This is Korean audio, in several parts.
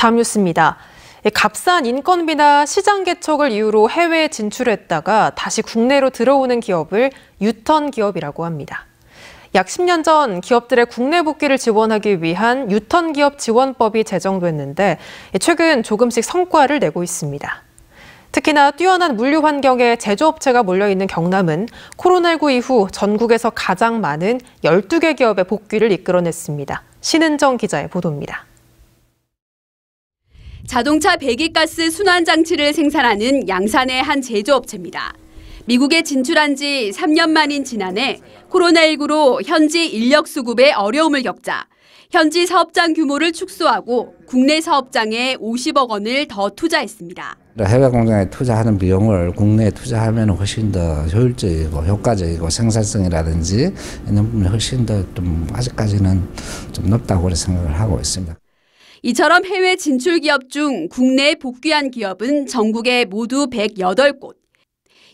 다음 뉴스입니다. 예, 값싼 인건비나 시장 개척을 이유로 해외에 진출했다가 다시 국내로 들어오는 기업을 유턴 기업이라고 합니다. 약 10년 전 기업들의 국내 복귀를 지원하기 위한 유턴 기업 지원법이 제정됐는데 예, 최근 조금씩 성과를 내고 있습니다. 특히나 뛰어난 물류 환경에 제조업체가 몰려있는 경남은 코로나19 이후 전국에서 가장 많은 12개 기업의 복귀를 이끌어냈습니다. 신은정 기자의 보도입니다. 자동차 배기가스 순환 장치를 생산하는 양산의 한 제조업체입니다. 미국에 진출한 지 3년 만인 지난해 코로나19로 현지 인력 수급에 어려움을 겪자 현지 사업장 규모를 축소하고 국내 사업장에 50억 원을 더 투자했습니다. 그러니까 해외 공장에 투자하는 비용을 국내에 투자하면 훨씬 더 효율적이고 효과적이고 생산성이라든지 이런 부분이 훨씬 더 좀 아직까지는 좀 높다고 생각을 하고 있습니다. 이처럼 해외 진출 기업 중 국내에 복귀한 기업은 전국에 모두 108곳.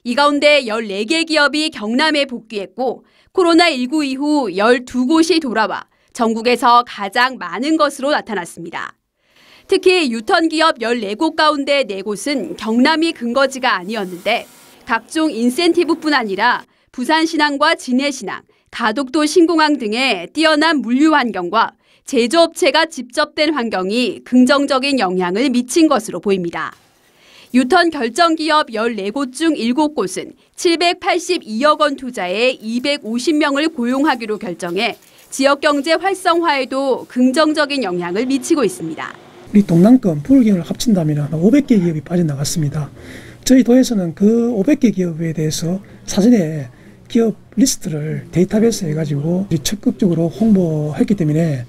이 가운데 14개 기업이 경남에 복귀했고 코로나19 이후 12곳이 돌아와 전국에서 가장 많은 것으로 나타났습니다. 특히 유턴 기업 14곳 가운데 4곳은 경남이 근거지가 아니었는데 각종 인센티브뿐 아니라 부산 신항과 진해 신항, 다독도 신공항 등의 뛰어난 물류 환경과 제조업체가 집접된 환경이 긍정적인 영향을 미친 것으로 보입니다. 유턴 결정 기업 14곳 중 7곳은 782억 원 투자에 250명을 고용하기로 결정해 지역 경제 활성화에도 긍정적인 영향을 미치고 있습니다. 우리 동남권 풀기을 합친다면 500개 기업이 빠져나갔습니다. 저희 도에서는 그 500개 기업에 대해서 사전에 기업 리스트를 데이터베이스 해가지고 적극적으로 홍보했기 때문에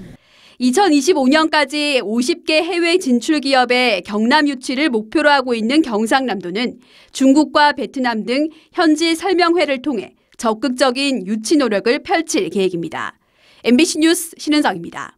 2025년까지 50개 해외 진출 기업의 경남 유치를 목표로 하고 있는 경상남도는 중국과 베트남 등 현지 설명회를 통해 적극적인 유치 노력을 펼칠 계획입니다. MBC 뉴스 신은성입니다.